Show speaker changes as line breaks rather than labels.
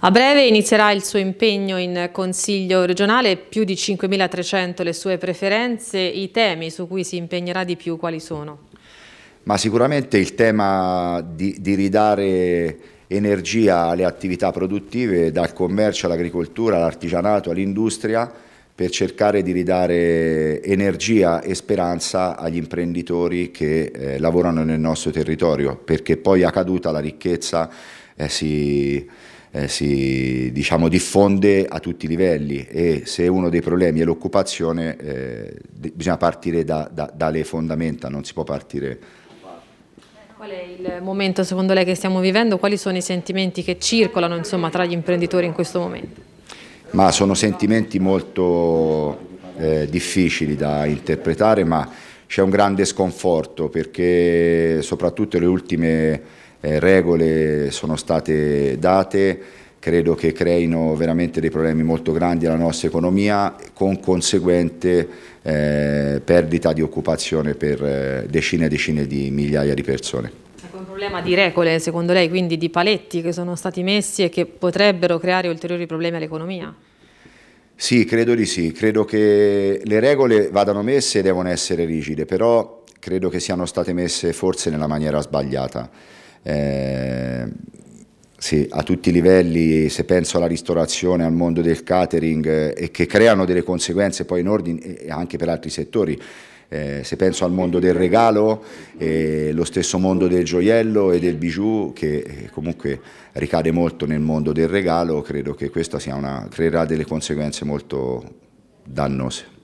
A breve inizierà il suo impegno in Consiglio regionale, più di 5.300 le sue preferenze, i temi su cui si impegnerà di più quali sono?
Ma sicuramente il tema di, di ridare energia alle attività produttive, dal commercio all'agricoltura, all'artigianato, all'industria, per cercare di ridare energia e speranza agli imprenditori che eh, lavorano nel nostro territorio, perché poi a caduta la ricchezza eh, si eh, si diciamo, diffonde a tutti i livelli e se uno dei problemi è l'occupazione eh, bisogna partire da, da, dalle fondamenta, non si può partire...
Qual è il momento secondo lei che stiamo vivendo? Quali sono i sentimenti che circolano insomma, tra gli imprenditori in questo momento?
Ma sono sentimenti molto eh, difficili da interpretare ma c'è un grande sconforto perché soprattutto le ultime eh, regole sono state date, credo che creino veramente dei problemi molto grandi alla nostra economia con conseguente eh, perdita di occupazione per eh, decine e decine di migliaia di persone.
C'è un problema di regole secondo lei, quindi di paletti che sono stati messi e che potrebbero creare ulteriori problemi all'economia?
Sì, credo di sì, credo che le regole vadano messe e devono essere rigide, però credo che siano state messe forse nella maniera sbagliata. Eh, sì, a tutti i livelli, se penso alla ristorazione, al mondo del catering eh, e che creano delle conseguenze poi in ordine eh, anche per altri settori. Eh, se penso al mondo del regalo, eh, lo stesso mondo del gioiello e del bijou che eh, comunque ricade molto nel mondo del regalo, credo che questa una, creerà delle conseguenze molto dannose.